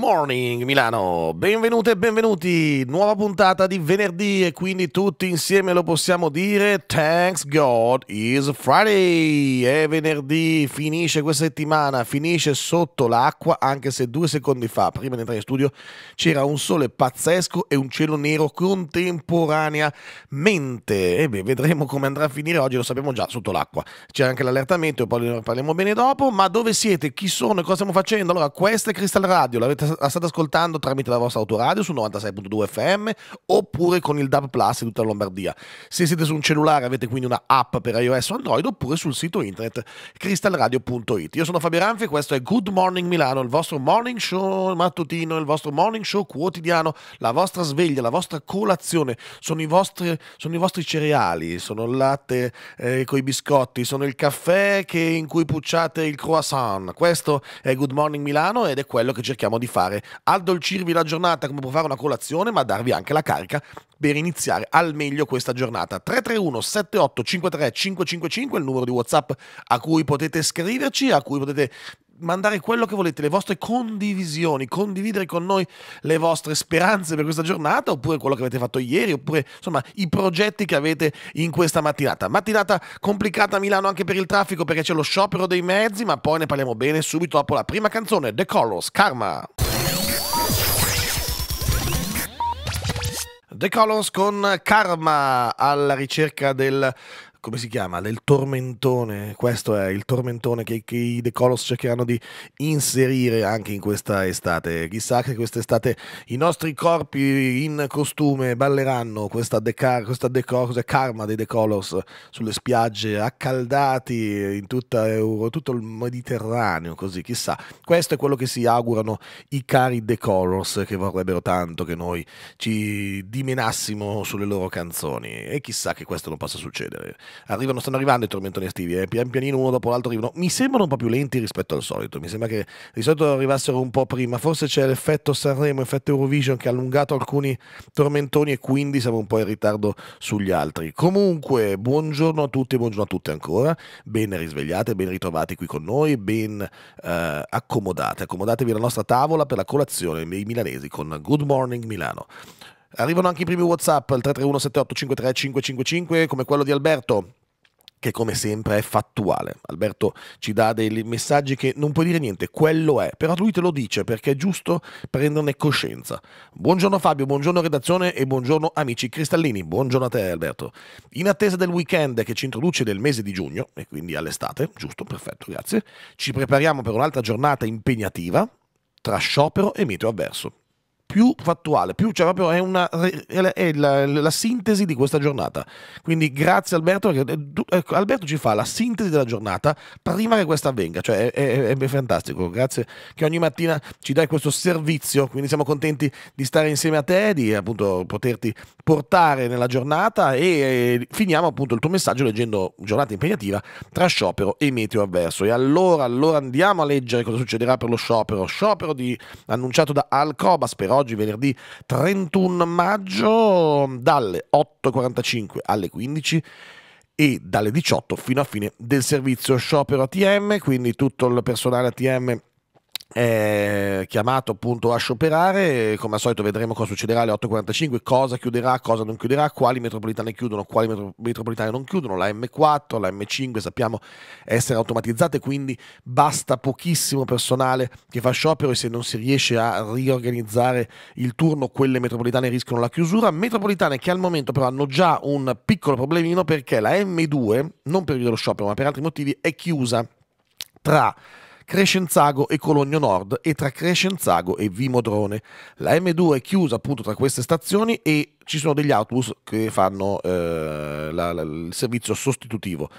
Morning Milano, benvenute e benvenuti, nuova puntata di venerdì e quindi tutti insieme lo possiamo dire, thanks God is Friday, è venerdì, finisce questa settimana, finisce sotto l'acqua anche se due secondi fa, prima di entrare in studio, c'era un sole pazzesco e un cielo nero contemporaneamente, e beh, vedremo come andrà a finire oggi, lo sappiamo già, sotto l'acqua, c'è anche l'allertamento poi ne parliamo bene dopo, ma dove siete, chi sono e cosa stiamo facendo? Allora, questa è Crystal Radio, l'avete la state ascoltando tramite la vostra autoradio su 96.2 FM oppure con il DAB Plus di tutta Lombardia. Se siete su un cellulare avete quindi una app per iOS o Android oppure sul sito internet crystalradio.it. Io sono Fabio Ranfi e questo è Good Morning Milano, il vostro morning show mattutino, il vostro morning show quotidiano, la vostra sveglia, la vostra colazione, sono i vostri, sono i vostri cereali, sono il latte eh, con i biscotti, sono il caffè che, in cui pucciate il croissant. Questo è Good Morning Milano ed è quello che cerchiamo di fare fare addolcirvi la giornata come può fare una colazione, ma darvi anche la carica per iniziare al meglio questa giornata. 331 78 53 555 è il numero di WhatsApp a cui potete scriverci, a cui potete mandare quello che volete, le vostre condivisioni, condividere con noi le vostre speranze per questa giornata, oppure quello che avete fatto ieri, oppure insomma i progetti che avete in questa mattinata. Mattinata complicata a Milano anche per il traffico perché c'è lo sciopero dei mezzi, ma poi ne parliamo bene subito dopo la prima canzone, The Colors, Karma. The Colors con Karma alla ricerca del come si chiama? Del tormentone. Questo è il tormentone che, che i The Colors cercheranno di inserire anche in questa estate. Chissà che quest'estate i nostri corpi in costume balleranno questa, decar- questa decor- karma dei The Colors sulle spiagge accaldati in Euro, tutto il Mediterraneo. Così, chissà. Questo è quello che si augurano i cari The Colors che vorrebbero tanto che noi ci dimenassimo sulle loro canzoni. E chissà che questo non possa succedere arrivano, stanno arrivando i tormentoni estivi, eh, pian pianino uno dopo l'altro arrivano, mi sembrano un po' più lenti rispetto al solito, mi sembra che di solito arrivassero un po' prima, forse c'è l'effetto Sanremo, effetto Eurovision che ha allungato alcuni tormentoni e quindi siamo un po' in ritardo sugli altri. Comunque, buongiorno a tutti e buongiorno a tutte ancora, ben risvegliate, ben ritrovati qui con noi, ben eh, accomodate, accomodatevi alla nostra tavola per la colazione dei milanesi con Good Morning Milano. Arrivano anche i primi WhatsApp al 331-7853-555, come quello di Alberto che come sempre è fattuale. Alberto ci dà dei messaggi che non puoi dire niente, quello è, però lui te lo dice perché è giusto prenderne coscienza. Buongiorno Fabio, buongiorno redazione e buongiorno amici cristallini, buongiorno a te Alberto. In attesa del weekend che ci introduce nel mese di giugno e quindi all'estate, giusto, perfetto, grazie, ci prepariamo per un'altra giornata impegnativa tra sciopero e meteo avverso più fattuale, più, cioè proprio è, una, è la, la, sintesi di questa giornata. Quindi grazie Alberto, perché eh, ecco, Alberto ci fa la sintesi della giornata prima che questa avvenga, cioè è, è, è, fantastico, grazie che ogni mattina ci dai questo servizio, quindi siamo contenti di stare insieme a te, di appunto poterti portare nella giornata e, e eh, finiamo appunto il tuo messaggio leggendo giornata impegnativa tra sciopero e meteo avverso. E allora, allora andiamo a leggere cosa succederà per lo sciopero, sciopero di, annunciato da Alcobas per oggi oggi venerdì 31 maggio dalle 8.45 alle 15 e dalle 18 fino a fine del servizio sciopero ATM, quindi tutto il personale ATM è chiamato appunto a scioperare come al solito vedremo cosa succederà alle 8.45 cosa chiuderà, cosa non chiuderà quali metropolitane chiudono, quali metro- metropolitane non chiudono la M4, la M5 sappiamo essere automatizzate quindi basta pochissimo personale che fa sciopero e se non si riesce a riorganizzare il turno quelle metropolitane rischiano la chiusura metropolitane che al momento però hanno già un piccolo problemino perché la M2 non per via dello sciopero ma per altri motivi è chiusa tra Crescenzago e Cologno Nord e tra Crescenzago e Vimodrone. La M2 è chiusa appunto tra queste stazioni e ci sono degli autobus che fanno eh, la, la, il servizio sostitutivo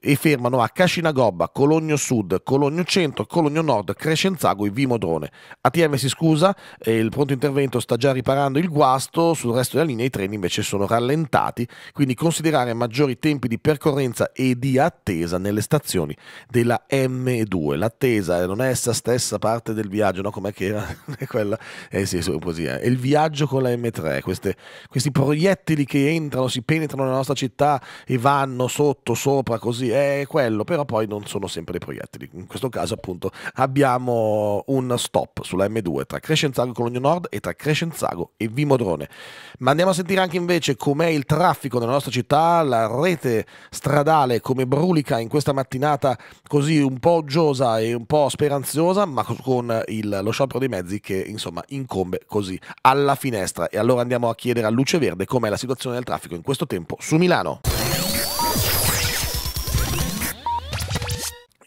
e fermano a Cascinagobba, Cologno Sud, Cologno Centro, Cologno Nord, Crescenzago e Vimodrone. ATM si scusa, eh, il pronto intervento sta già riparando il guasto, sul resto della linea i treni invece sono rallentati, quindi considerare maggiori tempi di percorrenza e di attesa nelle stazioni della M2. L'attesa eh, non è essa stessa parte del viaggio, no? Com'è che era? Quella? Eh sì, così, eh. è il viaggio con la M3, Queste, questi proiettili che entrano, si penetrano nella nostra città e vanno sotto, sopra, così così, è quello, però poi non sono sempre dei proiettili. In questo caso appunto abbiamo un stop sulla M2 tra Crescenzago e Cologno Nord e tra Crescenzago e Vimodrone. Ma andiamo a sentire anche invece com'è il traffico nella nostra città, la rete stradale come brulica in questa mattinata così un po' oggiosa e un po' speranzosa, ma con il, lo sciopero dei mezzi che insomma incombe così alla finestra. E allora andiamo a chiedere a Luce Verde com'è la situazione del traffico in questo tempo su Milano.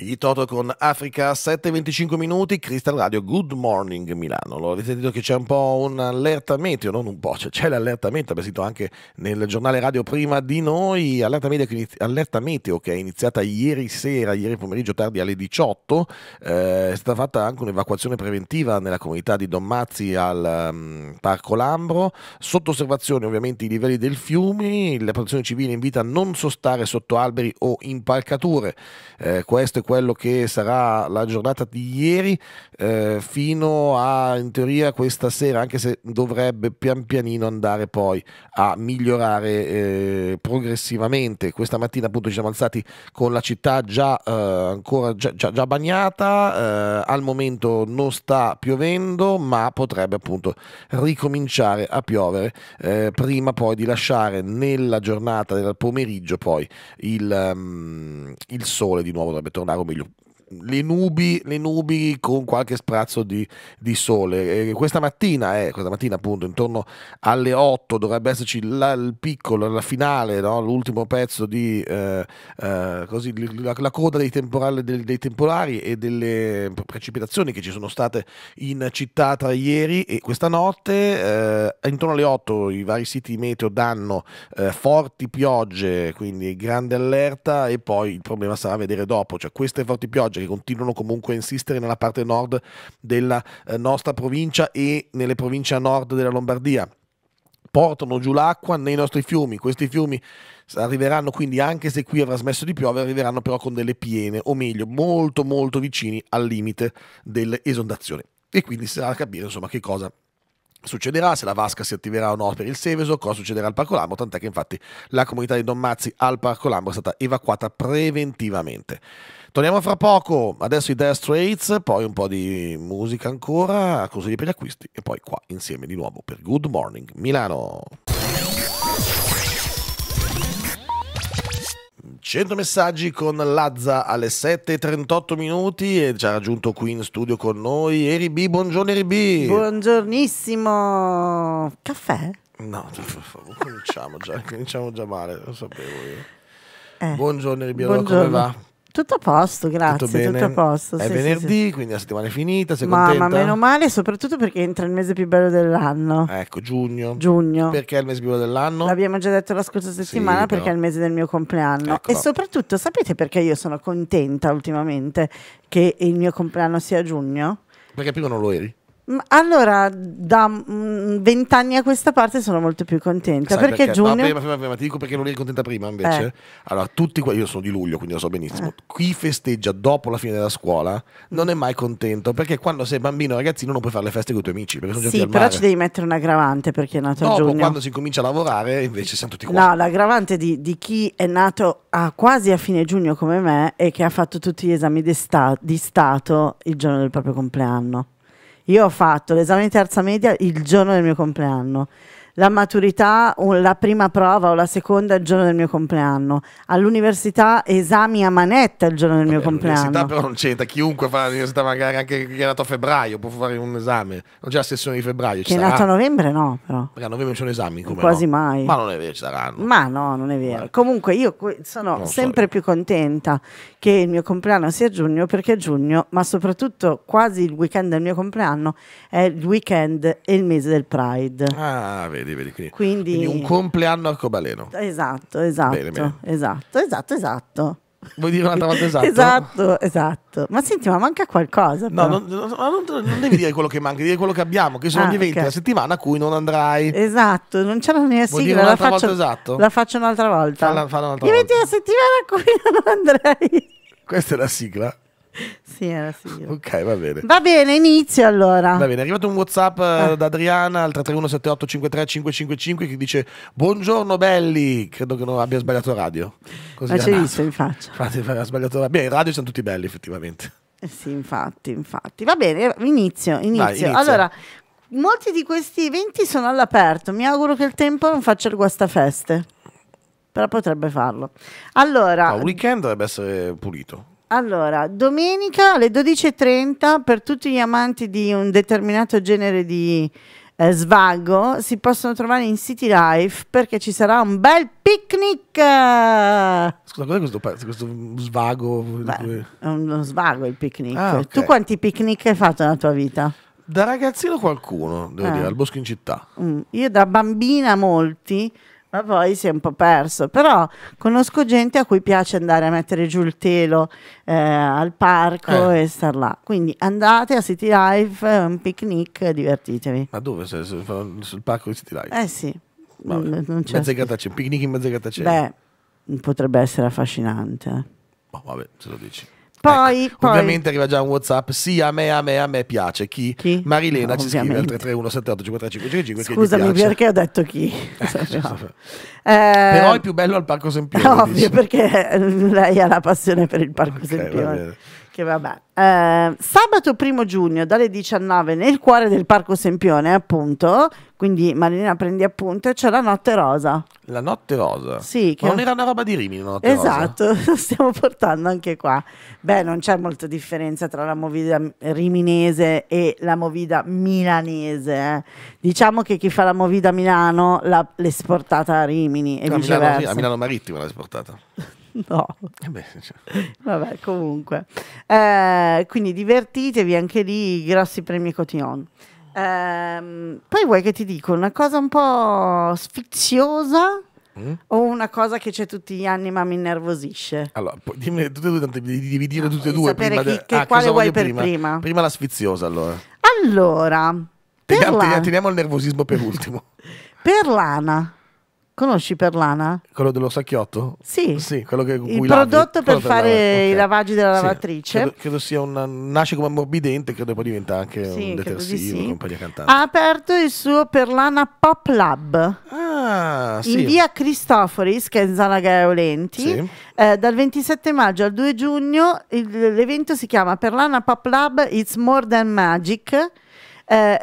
Gli Toto con Africa 7:25 minuti, Crystal Radio Good Morning Milano. Lo avete detto che c'è un po' un allerta meteo, non un po', cioè c'è l'allerta meteo, abbiamo sentito anche nel giornale radio prima di noi, allerta meteo, allerta meteo che è iniziata ieri sera, ieri pomeriggio tardi alle 18, eh, è stata fatta anche un'evacuazione preventiva nella comunità di Dommazzi al um, Parco Lambro, sotto osservazione ovviamente i livelli del fiume, la protezione civile invita a non sostare sotto alberi o impalcature. Eh, questo è quello che sarà la giornata di ieri eh, fino a in teoria questa sera, anche se dovrebbe pian pianino andare poi a migliorare eh, progressivamente. Questa mattina appunto ci siamo alzati con la città già eh, ancora già, già, già bagnata, eh, al momento non sta piovendo, ma potrebbe appunto ricominciare a piovere eh, prima poi di lasciare nella giornata del pomeriggio poi il, um, il sole di nuovo dovrebbe tornare Milú. le nubi, le nubi, con qualche sprazzo di, di sole. E questa mattina, eh, questa mattina appunto, intorno alle 8 dovrebbe esserci la, il piccolo, la finale, no? l'ultimo pezzo di eh, eh, così, la, la, coda dei, dei, dei, temporali e delle precipitazioni che ci sono state in città tra ieri e questa notte. Eh, intorno alle 8 i vari siti meteo danno eh, forti piogge, quindi grande allerta e poi il problema sarà vedere dopo, cioè queste forti piogge piogge che continuano comunque a insistere nella parte nord della eh, nostra provincia e nelle province a nord della Lombardia portano giù l'acqua nei nostri fiumi. Questi fiumi arriveranno quindi, anche se qui avrà smesso di piovere, arriveranno però con delle piene, o meglio, molto molto vicini al limite dell'esondazione. E quindi si sarà a capire insomma che cosa succederà, se la vasca si attiverà o no per il Seveso, cosa succederà al Parco Lambro, tant'è che infatti la comunità di Don Mazzi al Parco Lambro è stata evacuata preventivamente. Torniamo fra poco, adesso i Death Straits, poi un po' di musica ancora, così per gli acquisti e poi qua insieme di nuovo per Good Morning Milano. 100 messaggi con Lazza alle 7.38 minuti e ci ha raggiunto qui in studio con noi Eri B, buongiorno Eri B. Buongiornissimo. Caffè? No, per favore, cominciamo già, cominciamo già male, lo sapevo io. Eh, buongiorno Eri B, allora come va? Tutto a posto, grazie. Tutto, bene. tutto a posto. È sì, venerdì, sì, quindi la settimana è finita. Sei ma, ma, meno male, soprattutto perché entra il mese più bello dell'anno. Ecco, giugno. Giugno. Perché è il mese più bello dell'anno? L'abbiamo già detto la scorsa settimana, sì, perché però. è il mese del mio compleanno. Ecco. E soprattutto, sapete perché io sono contenta ultimamente che il mio compleanno sia giugno? Perché prima non lo eri? Allora, da mm, vent'anni a questa parte sono molto più contenta. Sai perché, perché? Giugno... No, prima, prima, prima, ti dico perché non eri contenta prima invece. Eh. Allora, tutti qua, io sono di luglio, quindi lo so benissimo. Eh. Chi festeggia dopo la fine della scuola non è mai contento perché quando sei bambino o ragazzino non puoi fare le feste con i tuoi amici. Perché sono sì, però ci devi mettere un aggravante perché è nato dopo, a giugno. quando si comincia a lavorare invece siamo tutti qua. No, l'aggravante di, di, chi è nato a quasi a fine giugno come me e che ha fatto tutti gli esami di, sta di stato il giorno del proprio compleanno. Io ho fatto l'esame di terza media il giorno del mio compleanno, la maturità, la prima prova o la seconda il giorno del mio compleanno, all'università esami a manetta il giorno del Vabbè, mio compleanno. L'università però non c'entra, chiunque fa l'università magari anche chi è nato a febbraio può fare un esame, non c'è la sessione di febbraio. Chi è nato a novembre no però. Perché a novembre non ci sono esami, come Quasi no? mai. Ma non è vero, ci saranno. Ma no, non è vero. Vabbè. Comunque io sono non sempre so più contenta che il mio compleanno sia giugno perché giugno, ma soprattutto quasi il weekend del mio compleanno, è il weekend e il mese del Pride. Ah, vedi, vedi. Quindi, quindi, quindi un compleanno arcobaleno. Esatto, esatto, bene, bene. esatto, esatto, esatto. Vuoi dire un'altra volta esatto? Esatto, esatto. Ma senti, ma manca qualcosa. No, non, non, non, devi dire quello che manca, devi dire quello che abbiamo, che sono ah, gli eventi okay. della settimana a cui non andrai. Esatto, non c'è la mia Vuoi sigla, la faccio, esatto? la faccio un'altra volta. Falla, falla un'altra gli eventi della settimana a cui non andrai. Questa è la sigla. Sì, era sì. Ok, va bene. Va bene, inizio allora. Va bene, è arrivato un WhatsApp eh, ah. da Adriana al 331-7853-555 che dice Buongiorno belli, credo che non abbia sbagliato radio. Così Ma ci visto in faccia. Infatti, ha sbagliato radio. Beh, in radio sono tutti belli effettivamente. Eh sì, infatti, infatti. Va bene, inizio, eh, inizio. Vai, inizio. Allora, molti di questi eventi sono all'aperto. Mi auguro che il tempo non faccia il guastafeste. Però potrebbe farlo. Allora, il weekend dovrebbe essere pulito. Allora, domenica alle 12.30 per tutti gli amanti di un determinato genere di eh, svago si possono trovare in City Life perché ci sarà un bel picnic. Scusa, cos'è questo, pezzo, questo svago? Beh, è uno svago il picnic. Ah, okay. Tu quanti picnic hai fatto nella tua vita? Da ragazzino qualcuno, devo eh. dire, al bosco in città. Mm, io da bambina molti, ma poi si è un po' perso. Però conosco gente a cui piace andare a mettere giù il telo eh, al parco eh. e star là. Quindi andate a City Life, un picnic, divertitevi. Ma dove? Sei? Sul, parco di City Life? Eh sì. Vabbè. Non c'è. picnic in mezzegatacce. Beh, potrebbe essere affascinante. Oh, vabbè, se lo dici. Ecco, poi, ecco, poi, ovviamente arriva già un WhatsApp. Sì, a me, a me, a me piace. Chi? chi? Marilena no, ci ovviamente. scrive al 331 78 Scusami, perché ho detto chi? Eh, no. eh, però è più bello al Parco Sempione. Ovvio, dice. perché lei ha la passione per il Parco okay, Sempione che vabbè. Eh, sabato 1 giugno dalle 19 nel cuore del Parco Sempione, appunto, quindi Marina prendi appunto, c'è la Notte Rosa. La Notte Rosa? Sì. Che Ma non era una roba di Rimini la Notte esatto, Rosa? Esatto, stiamo portando anche qua. Beh, non c'è molta differenza tra la movida riminese e la movida milanese. Eh. Diciamo che chi fa la movida a Milano l'ha l'esportata a Rimini e a viceversa. Milano, a Milano Marittima l'ha esportata. no. Eh cioè. Vabbè, comunque. Eh, quindi divertitevi anche lì, grossi premi Cotillon. Eh, poi vuoi che ti dico una cosa un po' sfiziosa? Mm? O una cosa che c'è tutti gli anni ma mi innervosisce. Allora, dimmi tutte e due, tante, devi dire no, tutte e due. Prima chi, che, ah, quale vuoi per prima? prima? prima? la sfiziosa, allora. Allora, teniamo, la... teniamo il nervosismo per ultimo. per l'ana. Conosci Perlana? Quello dello sacchiotto? Sì. sì quello che, il prodotto lavi. per fare okay. i lavaggi della lavatrice. Sì, credo, credo, sia un... nasce come ammorbidente, credo poi diventa anche sì, un detersivo, di sì. compagnia cantante. Ha aperto il suo Perlana Pop Lab. Ah, sì. In via Cristoforis, che è in Zala Gaeolenti, eh, dal 27 maggio al 2 giugno l'evento si chiama Perlana Pop Lab It's More Than Magic. Eh,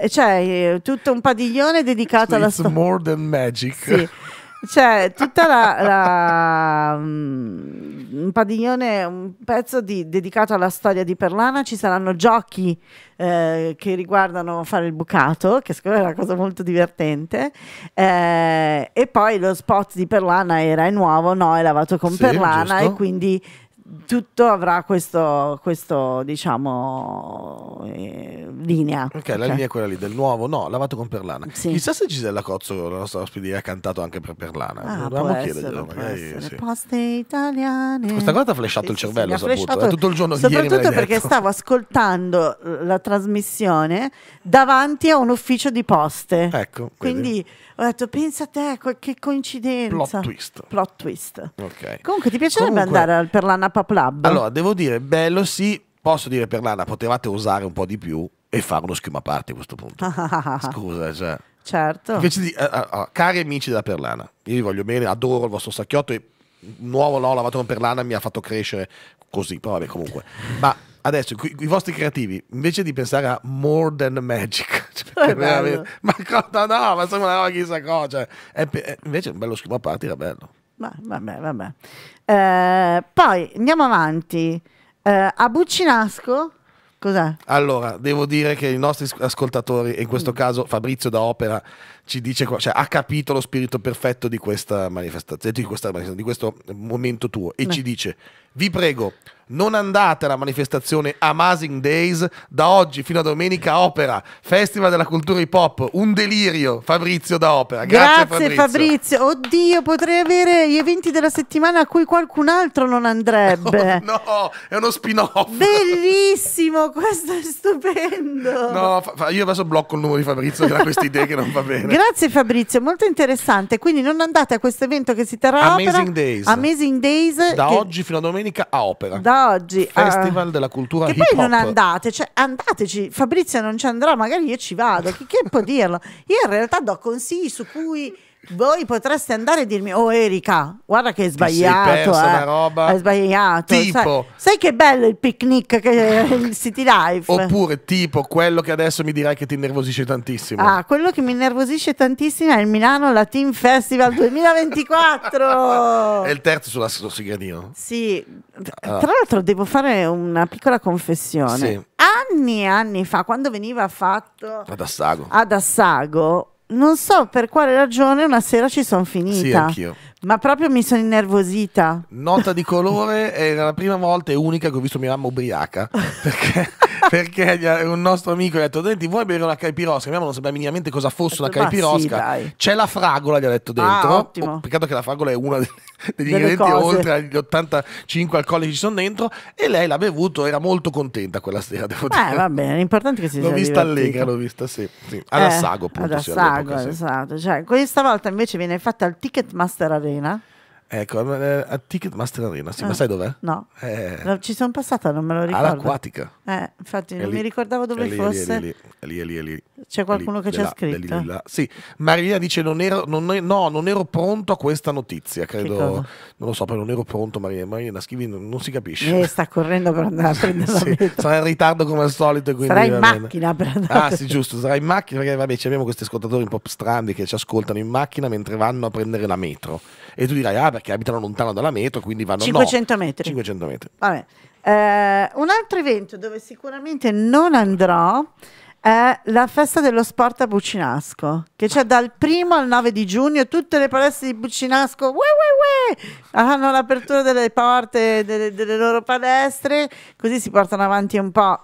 c'è cioè, eh, tutto un padiglione dedicato It's alla storia. It's More Than Magic. Sì. C'è cioè, tutta la, la um, un padiglione, un pezzo di, dedicato alla storia di Perlana, ci saranno giochi eh, che riguardano fare il bucato, che secondo me è una cosa molto divertente, eh, e poi lo spot di Perlana era è nuovo, no, è lavato con sì, Perlana giusto. e quindi tutto avrà questo, questo diciamo, eh, linea. Ok, okay. la linea è quella lì del nuovo, no, lavato con Perlana. Sì. Chissà se Gisella Cozzo, la nostra ospite, ha cantato anche per Perlana. Ah, Dobbiamo chiederglielo, magari. Sì. Poste italiane. Questa cosa ti ha flashato eh, il cervello, sì, saputo, eh, tutto il giorno Soprattutto perché stavo ascoltando la trasmissione davanti a un ufficio di poste. Ecco. Quindi... Vedi ho detto, pensa a te, che coincidenza. Plot twist. Plot twist. Okay. Comunque, ti piacerebbe Comunque, andare per l'Anapa Club? Allora, devo dire, bello sì, posso dire per l'Anapa, potevate usare un po' di più e fare uno schema a parte a questo punto. Scusa, cioè. Certo. Invece di, uh, uh, uh, cari amici della Perlana, io vi voglio bene, adoro il vostro sacchiotto e nuovo l'ho lavato con Perlana mi ha fatto crescere così, però vabbè comunque. Ma adesso i, i vostri creativi, invece di pensare a More Than Magic, Cioè, Ma cosa no, ma insomma, no, chissà cosa. Cioè, pe... invece un bello schermo a parte era bello. Ma, vabbè, vabbè. Eh, poi andiamo avanti. Eh, a Buccinasco cos'è? Allora, devo dire che i nostri ascoltatori, in questo mm. caso Fabrizio da Opera, ci dice, cioè, ha capito lo spirito perfetto di questa manifestazione, di, questa di questo momento tuo e Beh. ci dice, vi prego, non andate alla manifestazione Amazing Days da oggi fino a domenica Opera, Festival della Cultura Hip Hop, un delirio Fabrizio da Opera. Grazie, Grazie Fabrizio. Fabrizio. Oddio, potrei avere gli eventi della settimana a cui qualcun altro non andrebbe. Oh, no, è uno spin-off. Bellissimo, questo è stupendo. No, io adesso blocco il numero di Fabrizio che ha queste idee che non va bene. Grazie Fabrizio, molto interessante. Quindi non andate a questo evento che si terrà Amazing opera, Days. Amazing Days. Da oggi fino a domenica a opera. Da oggi. Ah. Festival uh, della cultura che hip hop. Che poi non andate, cioè andateci. Fabrizio non ci andrà, magari io ci vado. Chi, può dirlo? Io in realtà do consigli su cui voi potreste andare e dirmi: Oh, Erika, guarda che hai sbagliato. Persa, eh. roba. Hai sbagliato. Tipo, sai, sai, che bello il picnic, che, il city life. Oppure, tipo, quello che adesso mi dirai che ti innervosisce tantissimo. Ah, quello che mi innervosisce tantissimo è il Milano Latin Festival 2024. è il terzo sulla, sul Sì, ah. tra l'altro, devo fare una piccola confessione. Sì. Anni e anni fa, quando veniva fatto ad Assago, ad Assago non so per quale ragione una sera ci sono finita. Sì, anch'io. Ma proprio mi sono innervosita. Nota di colore, era la prima volta e unica che ho visto mia mamma ubriaca. Perché, perché un nostro amico gli ha detto: Denti, vuoi bere una caipirosca? Mia mamma non sapeva minimamente cosa fosse una caipirosca. Sì, C'è la fragola, gli ha detto dentro. Ah, ottimo. Oh, peccato che la fragola è uno degli Delle ingredienti cose. oltre agli 85 alcolici ci sono dentro. E lei l'ha bevuto, era molto contenta quella sera, devo eh, dire. Eh, va bene, l'importante è che si sia L'ho vista divertita. allegra, l'ho vista, sì. sì. Ad eh, Assago, appunto. Ad Assago, sì, esatto. Cioè, questa volta invece viene fatta al Ticketmaster Arena Arena. Ecco, eh, a Ticketmaster Arena, sì, eh, ma ah. sai dov'è? No, eh, ci sono passata, non me lo ricordo. All'acquatica. Eh, infatti, è non lì. mi ricordavo dove è lì, fosse. È lì, è lì, è lì, è lì. C'è qualcuno che ci ha scritto. Là, sì, Marina dice: non ero, non No, non ero pronto a questa notizia. Credo, non lo so, però non ero pronto. Maria, Marina, scrivi, non, non si capisce. Eh, sta correndo per andare a prendere la sì, Sarà in ritardo come al solito. Quindi sarà in macchina per andare. Ah, sì, giusto, sarà in macchina perché, vabbè, abbiamo questi ascoltatori un po' strani che ci ascoltano in macchina mentre vanno a prendere la metro. E tu dirai, ah, perché abitano lontano dalla metro, quindi vanno 500 no, metri. 500 metri. Vabbè. Eh, un altro evento dove sicuramente non andrò è la festa dello sport a Bucinasco, che c'è dal primo al 9 di giugno, tutte le palestre di Bucinasco ue, ue, ue, hanno l'apertura delle porte delle, delle loro palestre, così si portano avanti un po'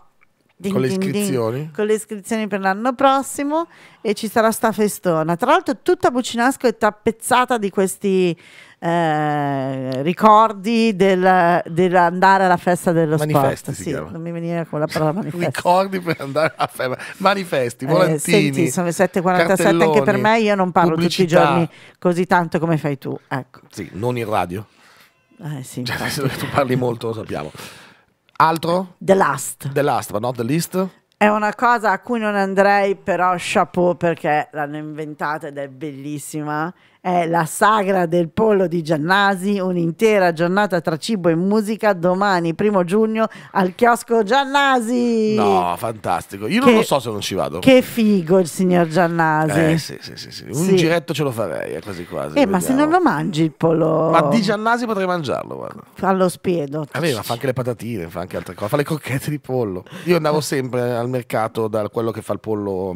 Ding, con le iscrizioni? Ding, con le iscrizioni per l'anno prossimo e ci sarà sta festona. Tra l'altro tutta Bucinasco è tappezzata di questi eh, ricordi del, dell'andare alla festa dello manifesti sport. Sì, non mi veniva con la parola manifesti. ricordi per andare alla festa. Manifesti, eh, volantini. Eh, senti, sono le 7.47 anche per me, io non parlo pubblicità. tutti i giorni così tanto come fai tu. Ecco. Sì, non in radio. Eh, sì, cioè, tu parli molto, lo sappiamo. Altro? The Last. The Last, ma not The List? È una cosa a cui non andrei, però chapeau perché l'hanno inventata ed è bellissima è la sagra del pollo di Giannasi, un'intera giornata tra cibo e musica domani, primo giugno, al chiosco Giannasi. No, fantastico. Io che, non lo so se non ci vado. Che figo il signor Giannasi. Eh, sì, sì, sì, sì. Un sì. giretto ce lo farei, eh, quasi quasi. Eh, ma se non lo mangi il pollo... Ma di Giannasi potrei mangiarlo, guarda. Allo spiedo. A ma fa anche le patatine, fa anche altre cose, fa le crocchette di pollo. Io andavo sempre al mercato da quello che fa il pollo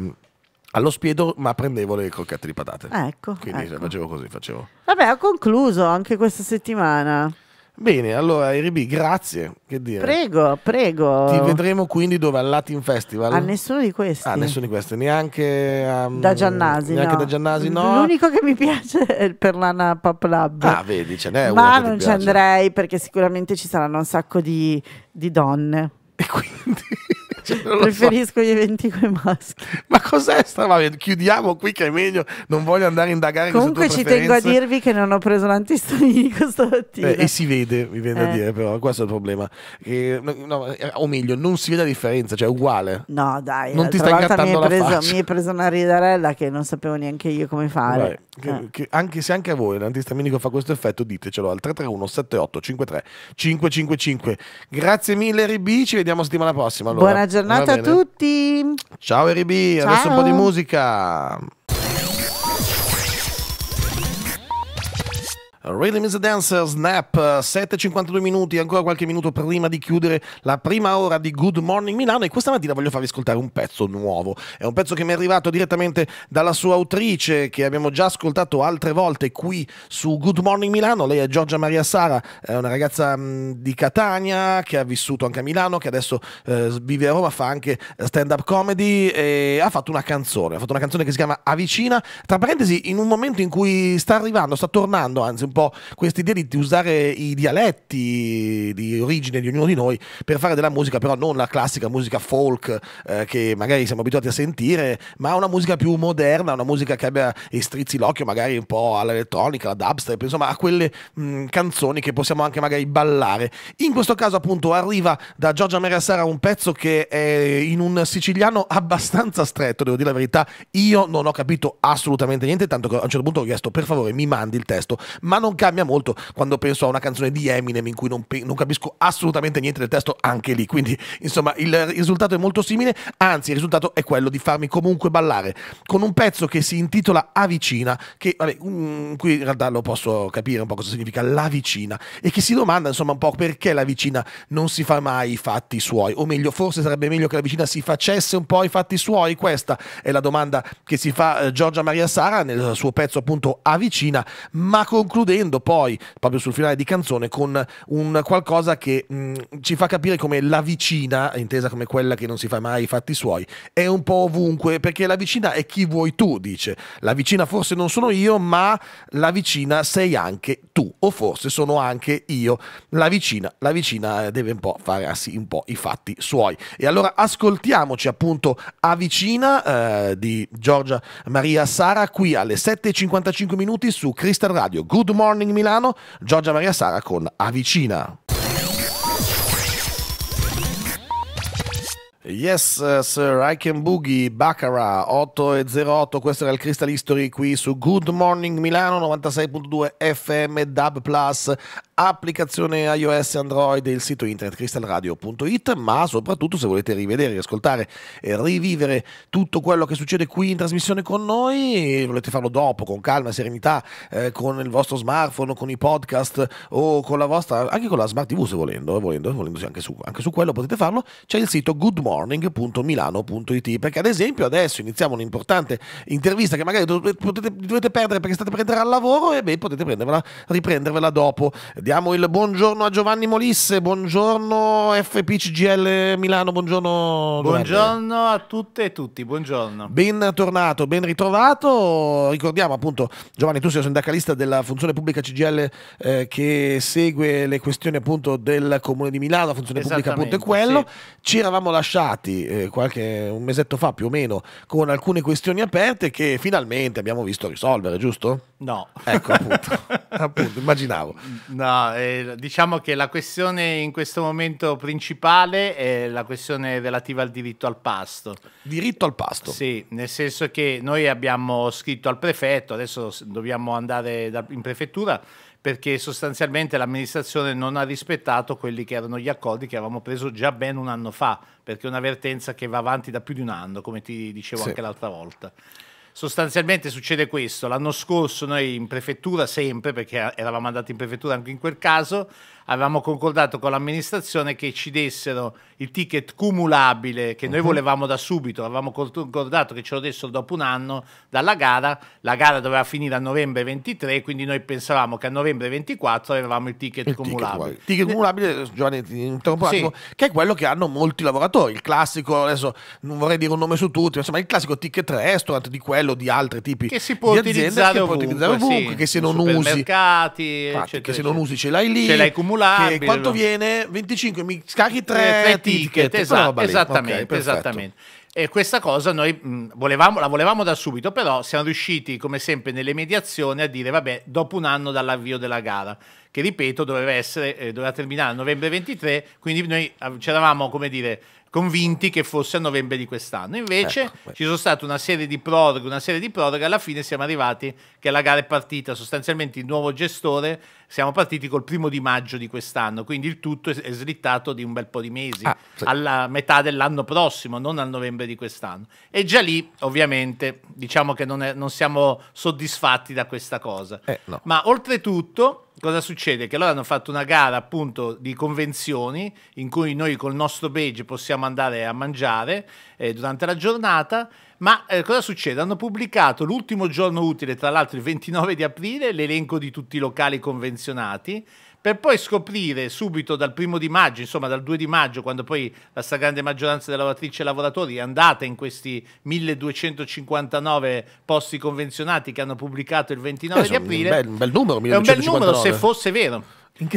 allo spiedo, ma prendevo le crocchette di patate. Ecco. Quindi ecco. facevo così, facevo. Vabbè, ho concluso anche questa settimana. Bene, allora RB, grazie. Che dire? Prego, prego. Ti vedremo quindi dove al Latin Festival? A nessuno di questi. A ah, nessuno di questi, neanche um, da Giannasi. Neanche no. da Giannasi, no. L'unico che mi piace è il Perlana Pop Lab. Ah, vedi, ce n'è Ma non ci andrei perché sicuramente ci saranno un sacco di, di donne. E quindi cioè, Preferisco so. gli eventi con i maschi. Ma cos'è sta? chiudiamo qui che è meglio, non voglio andare a indagare Comunque ci tengo a dirvi che non ho preso l'antistaminico stamattina. Eh, e si vede, mi viene eh. a dire però, questo è il problema. E, no, eh, o meglio, non si vede la differenza, cioè è uguale. No dai, non ti stai ingattando mi preso, Mi hai preso una ridarella che non sapevo neanche io come fare. Che, eh. che anche se anche a voi l'antistaminico fa questo effetto, ditecelo al 331 78 53 555. Grazie mille Ribi, ci vediamo settimana prossima. Allora. Buona giornata giornata a tutti. Ciao Eribi, adesso un po' di musica. Really Miss Dancer Snap 7.52 minuti ancora qualche minuto prima di chiudere la prima ora di Good Morning Milano e questa mattina voglio farvi ascoltare un pezzo nuovo è un pezzo che mi è arrivato direttamente dalla sua autrice che abbiamo già ascoltato altre volte qui su Good Morning Milano lei è Giorgia Maria Sara è una ragazza mm, di Catania che ha vissuto anche a Milano che adesso eh, vive a Roma fa anche stand up comedy e ha fatto una canzone ha fatto una canzone che si chiama Avicina tra parentesi in un momento in cui sta arrivando sta tornando anzi un po' questa idea di, usare i dialetti di origine di ognuno di noi per fare della musica, però non la classica musica folk eh, che magari siamo abituati a sentire, ma una musica più moderna, una musica che abbia e strizzi l'occhio magari un po' all'elettronica, alla dubstep, insomma a quelle mh, mm, canzoni che possiamo anche magari ballare. In questo caso appunto arriva da Giorgia Maria Sara un pezzo che è in un siciliano abbastanza stretto, devo dire la verità, io non ho capito assolutamente niente, tanto che a un certo punto ho chiesto per favore mi mandi il testo, ma non non cambia molto quando penso a una canzone di Eminem in cui non, non capisco assolutamente niente del testo anche lì. Quindi, insomma, il risultato è molto simile, anzi, il risultato è quello di farmi comunque ballare con un pezzo che si intitola Avicina, che vabbè, um, qui in realtà lo posso capire un po' cosa significa la vicina e che si domanda, insomma, un po' perché la vicina non si fa mai i fatti suoi, o meglio, forse sarebbe meglio che la vicina si facesse un po' i fatti suoi. Questa è la domanda che si fa eh, Giorgia Maria Sara nel suo pezzo appunto Avicina, ma conclude concludendo poi, proprio sul finale di canzone, con un qualcosa che mh, mm, ci fa capire come la vicina, intesa come quella che non si fa mai i fatti suoi, è un po' ovunque, perché la vicina è chi vuoi tu, dice. La vicina forse non sono io, ma la vicina sei anche tu, o forse sono anche io. La vicina, la vicina eh, deve un po' farsi un po' i fatti suoi. E allora ascoltiamoci appunto a vicina eh, di Giorgia Maria Sara qui alle 7.55 minuti su Crystal Radio. Good Morning Milano, Giorgia Maria Sara con Avicina. Yes, uh, sir, I can boogie, Baccara 8 e 08, questo era il Crystal History qui su Good Morning Milano 96.2 FM DAB+, applicazione iOS Android e il sito internet crystalradio.it, ma soprattutto se volete rivedere, riascoltare e rivivere tutto quello che succede qui in trasmissione con noi, volete farlo dopo, con calma e serenità, eh, con il vostro smartphone, con i podcast o con la vostra, anche con la smart TV se volendo, eh, volendo, eh, volendo anche, su, anche su quello potete farlo, c'è il sito Good Morning morning.milano.it perché ad esempio adesso iniziamo un'importante intervista che magari potete, dovete perdere perché state per entrare al lavoro e beh, potete prendervela, riprendervela dopo. Diamo il buongiorno a Giovanni Molisse, buongiorno FPCGL Milano, buongiorno. Buongiorno Giovanni. a tutte e tutti, buongiorno. Bentornato, ben ritrovato. Ricordiamo appunto Giovanni, tu sei sindacalista della funzione pubblica CGL eh, che segue le questioni appunto del comune di Milano, la funzione pubblica appunto è quello. Sì. Ci eravamo lasciati confrontati eh, qualche, un mesetto fa più o meno con alcune questioni aperte che finalmente abbiamo visto risolvere, giusto? No. Ecco, appunto, appunto immaginavo. No, eh, diciamo che la questione in questo momento principale è la questione relativa al diritto al pasto. Diritto al pasto? Sì, nel senso che noi abbiamo scritto al prefetto, adesso dobbiamo andare in prefettura perché sostanzialmente l'amministrazione non ha rispettato quelli che erano gli accordi che avevamo preso già ben un anno fa, perché è un'avvertenza che va avanti da più di un anno, come ti dicevo sì. anche l'altra volta. Sostanzialmente succede questo, l'anno scorso noi in prefettura sempre, perché eravamo andati in prefettura anche in quel caso, avevamo concordato con l'amministrazione che ci dessero il ticket cumulabile che noi mhm. volevamo da subito, avevamo concordato che ce lo dessero dopo un anno dalla gara, la gara doveva finire a novembre 23, quindi noi pensavamo che a novembre 24 avevamo il ticket il cumulabile. Ticket, ticket cumulabile, Giovanni, ti interrompo sì. che è quello che hanno molti lavoratori, il classico, adesso non vorrei dire un nome su tutti, ma insomma il classico ticket restaurant di quello, di altri tipi che si può di aziende, utilizzare che ovunque, può utilizzare ovunque sì, che se non usi... Mercati, eccetera, che se non usi ce l'hai lì. Ce l'hai cumulato anulabile. quanto no? viene? 25, mi scacchi tre, eh, tre ticket. Esatto, esattamente, okay, esattamente. E questa cosa noi mh, mm, volevamo, la volevamo da subito, però siamo riusciti, come sempre, nelle mediazioni a dire, vabbè, dopo un anno dall'avvio della gara, che ripeto doveva, essere, eh, doveva terminare a novembre 23, quindi noi c'eravamo, come dire, convinti che fosse a novembre di quest'anno. Invece ecco, ci sono state una serie di proroghe, una serie di proroghe, alla fine siamo arrivati che la gara è partita, sostanzialmente il nuovo gestore siamo partiti col primo di maggio di quest'anno, quindi il tutto è slittato di un bel po' di mesi, ah, sì. alla metà dell'anno prossimo, non al novembre di quest'anno. E già lì, ovviamente, diciamo che non, è, non siamo soddisfatti da questa cosa. Eh, no. Ma oltretutto cosa succede? Che loro hanno fatto una gara appunto di convenzioni in cui noi col nostro badge possiamo andare a mangiare eh, durante la giornata ma eh, cosa succede? Hanno pubblicato l'ultimo giorno utile, tra l'altro il 29 di aprile, l'elenco di tutti i locali convenzionati, per poi scoprire subito dal primo di maggio, insomma dal 2 di maggio, quando poi la stragrande maggioranza delle lavoratrici e lavoratori è andata in questi 1259 posti convenzionati che hanno pubblicato il 29 eh, di aprile. Un bel, un bel numero, 1259. È un bel numero se fosse vero.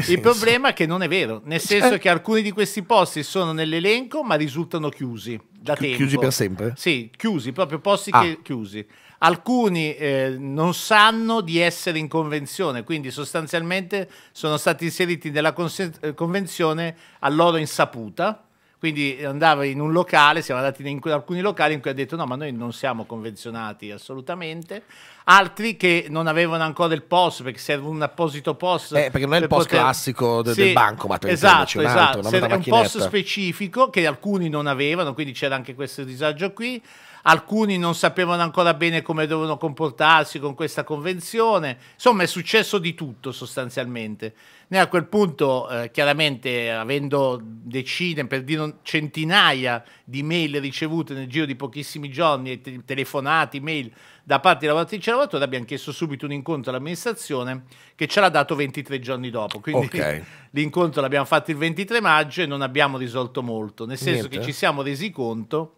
Il problema è che non è vero, nel cioè, senso eh. che alcuni di questi posti sono nell'elenco ma risultano chiusi da Chi- tempo. Chiusi per sempre? Sì, chiusi, proprio posti ah. che, chiusi. Alcuni eh, non sanno di essere in convenzione, quindi sostanzialmente sono stati inseriti nella consen- eh, convenzione a loro insaputa quindi andava in un locale, siamo andati in alcuni locali in cui ha detto no, ma noi non siamo convenzionati assolutamente. Altri che non avevano ancora il POS perché serve un apposito POS. Eh, perché non è il POS poter... classico del, sì, del banco, ma per esatto, esatto. Altro, serve un POS specifico che alcuni non avevano, quindi c'era anche questo disagio qui alcuni non sapevano ancora bene come dovevano comportarsi con questa convenzione, insomma è successo di tutto sostanzialmente. Noi a quel punto, eh, chiaramente, avendo decine, per dire centinaia di mail ricevute nel giro di pochissimi giorni, e telefonati, mail da parte di lavoratrici e lavoratori, abbiamo chiesto subito un incontro all'amministrazione che ce l'ha dato 23 giorni dopo. Quindi okay. l'incontro l'abbiamo fatto il 23 maggio e non abbiamo risolto molto, nel senso Niente. che ci siamo resi conto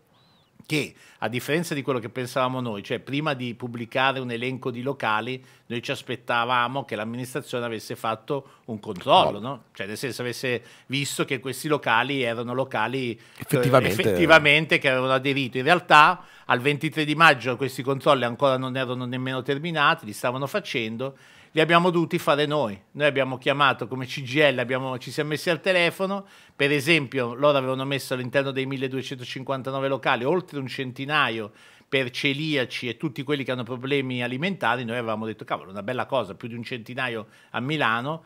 che a differenza di quello che pensavamo noi, cioè prima di pubblicare un elenco di locali, noi ci aspettavamo che l'amministrazione avesse fatto un controllo, no. No? cioè nel senso avesse visto che questi locali erano locali eh, effettivamente, effettivamente che avevano aderito. In realtà al 23 di maggio questi controlli ancora non erano nemmeno terminati, li stavano facendo li abbiamo dovuti fare noi. Noi abbiamo chiamato come CGL, abbiamo, ci siamo messi al telefono, per esempio loro avevano messo all'interno dei 1259 locali oltre un centinaio per celiaci e tutti quelli che hanno problemi alimentari, noi avevamo detto cavolo, una bella cosa, più di un centinaio a Milano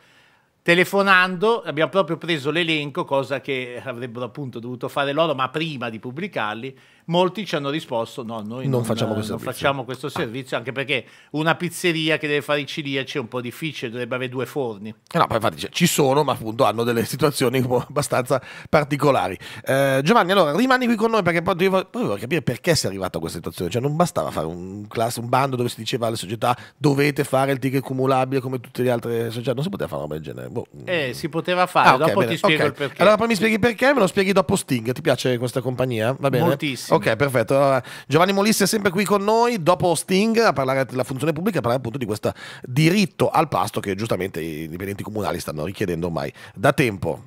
telefonando abbiamo proprio preso l'elenco, cosa che avrebbero appunto dovuto fare loro, ma prima di pubblicarli, molti ci hanno risposto no, noi non, non facciamo, questo, non servizio. facciamo questo servizio, anche perché una pizzeria che deve fare i ciliaci è cioè, un po' difficile, dovrebbe avere due forni. Eh no, infatti cioè, ci sono, ma appunto hanno delle situazioni abbastanza particolari. Eh, Giovanni, allora rimani qui con noi perché poi, poi voglio capire perché sei arrivato a questa situazione, cioè non bastava fare un, class, un bando dove si diceva alle società dovete fare il ticket cumulabile come tutte le altre società, non si poteva fare una roba del genere. Boh. Eh, si poteva fare, ah, okay, dopo bene. ti spiego okay. il perché. Allora poi mi spieghi perché, me lo spieghi dopo Sting, ti piace questa compagnia? Va bene? Moltissimo. Ok, perfetto. Allora, Giovanni Molisse è sempre qui con noi, dopo Sting, a parlare della funzione pubblica, a parlare appunto di questo diritto al pasto che giustamente i dipendenti comunali stanno richiedendo ormai da tempo.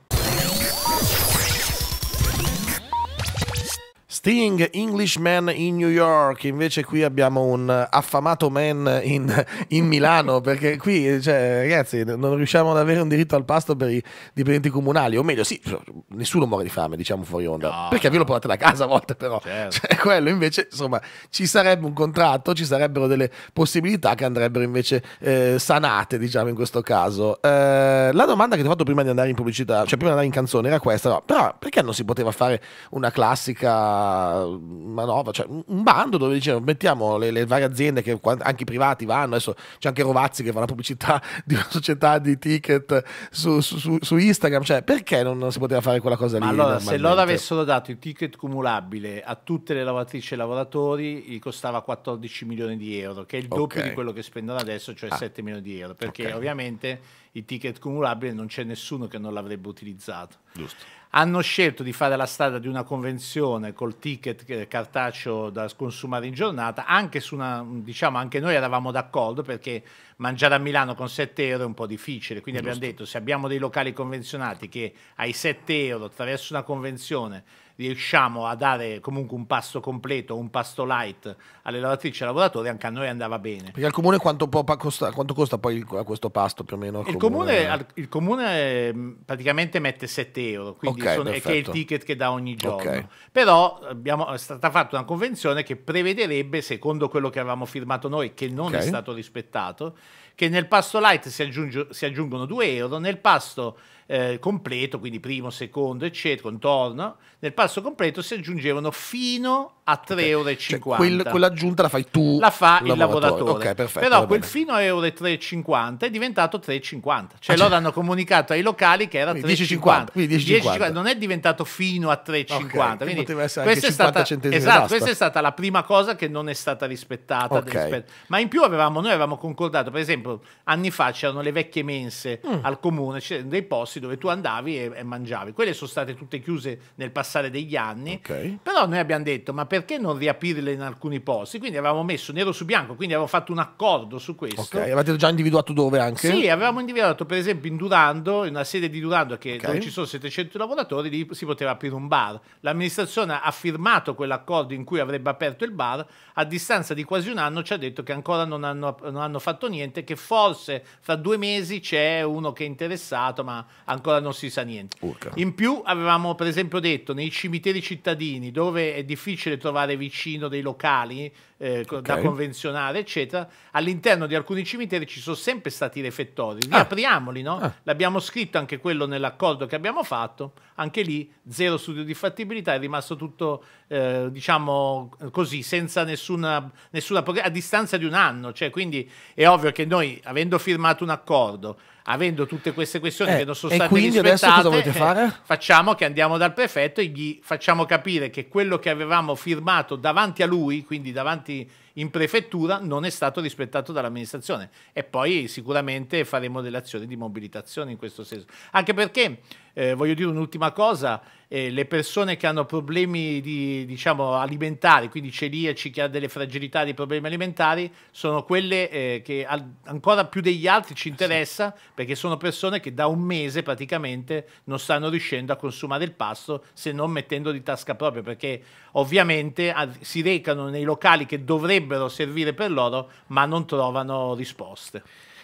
Sting Englishman in New York, invece qui abbiamo un affamato man in, in Milano, perché qui cioè, ragazzi non riusciamo ad avere un diritto al pasto per i dipendenti comunali, o meglio sì, nessuno muore di fame, diciamo fuori onda, no, perché no. vi lo portate da casa a volte però, certo. cioè, quello invece insomma ci sarebbe un contratto, ci sarebbero delle possibilità che andrebbero invece eh, sanate diciamo in questo caso. Eh, la domanda che ti ho fatto prima di andare in pubblicità, cioè prima di andare in canzone era questa, no? però perché non si poteva fare una classica questa manovra, cioè un bando dove dicevano mettiamo le, le, varie aziende che anche i privati vanno, adesso c'è anche Rovazzi che fa la pubblicità di una società di ticket su, su, su Instagram, cioè perché non, non, si poteva fare quella cosa lì? allora se loro avessero dato il ticket cumulabile a tutte le lavoratrici e lavoratori gli costava 14 milioni di euro, che è il doppio di quello che spendono adesso, cioè ah. 7 milioni di euro, perché okay. ovviamente il ticket cumulabile non c'è nessuno che non l'avrebbe utilizzato. Giusto hanno scelto di fare la strada di una convenzione col ticket eh, cartaceo da consumare in giornata, anche su una, diciamo anche noi eravamo d'accordo perché mangiare a Milano con 7 euro è un po' difficile, quindi Giusto. abbiamo detto se abbiamo dei locali convenzionati che ai 7 euro attraverso una convenzione riusciamo a dare comunque un pasto completo, un pasto light alle lavoratrici e ai lavoratori, anche a noi andava bene. Perché al comune quanto, costa, quanto costa, poi questo pasto più o meno? Il comune, comune... il comune, mm, praticamente mette 7 euro, quindi okay, sono, che è il ticket che dà ogni giorno. Okay. Però abbiamo, è stata fatta una convenzione che prevederebbe, secondo quello che avevamo firmato noi, che non okay. è stato rispettato, che nel pasto light si, aggiunge, si aggiungono 2 euro, nel pasto eh, completo, quindi primo, secondo, eccetera, intorno, nel passo completo si aggiungevano fino a 3,50 euro. Cioè, quel, quell'aggiunta la fai tu. La fa il lavoratore. Okay, perfetto, Però quel fino a euro 3,50 è diventato 3,50. Cioè ah, loro cioè- hanno comunicato ai locali che era 3,50. 10,50. Non è diventato fino a 3,50. Okay, quindi questa è, stata, esatto, questa è stata la prima cosa che non è stata rispettata. Okay. Ma in più avevamo, noi avevamo concordato, per esempio, anni fa c'erano le vecchie mense mm. al comune, dei posti dove tu andavi e, e, mangiavi. Quelle sono state tutte chiuse nel passare degli anni. Però noi abbiamo detto, ma per perché non riaprirle in alcuni posti? Quindi avevamo messo nero su bianco, quindi avevamo fatto un accordo su questo. Ok, avete già individuato dove anche? Sì, avevamo individuato per esempio in Durando, in una sede di Durando che okay. dove ci sono 700 lavoratori, lì si poteva aprire un bar. L'amministrazione ha firmato quell'accordo in cui avrebbe aperto il bar, a distanza di quasi un anno ci ha detto che ancora non hanno, non hanno fatto niente, che forse fra due mesi c'è uno che è interessato, ma ancora non si sa niente. Urca. In più avevamo per esempio detto nei cimiteri cittadini dove è difficile trovare trovare vicino dei locali eh, okay. da convenzionare, eccetera, all'interno di alcuni cimiteri ci sono sempre stati i refettori. Li ah. apriamoli, no? Ah. L'abbiamo scritto anche quello nell'accordo che abbiamo fatto, anche lì zero studio di fattibilità, è rimasto tutto, eh, diciamo così, senza nessuna, nessuna a distanza di un anno. Cioè, quindi è ovvio che noi, avendo firmato un accordo, avendo tutte queste questioni eh, che non sono state rispettate, eh, facciamo che andiamo dal prefetto e gli facciamo capire che quello che avevamo firmato davanti a lui, quindi davanti in prefettura non è stato rispettato dall'amministrazione e poi sicuramente faremo delle azioni di mobilitazione in questo senso. Anche perché, eh, voglio dire un'ultima cosa, eh, le persone che hanno problemi di, diciamo, alimentari, quindi celiaci, che hanno delle fragilità, dei problemi alimentari, sono quelle eh, che al, ancora più degli altri ci interessa sì. perché sono persone che da un mese praticamente non stanno riuscendo a consumare il pasto se non mettendo di tasca propria perché ovviamente si recano nei locali che dovrebbero potrebbero servire per loro, ma non trovano risposte.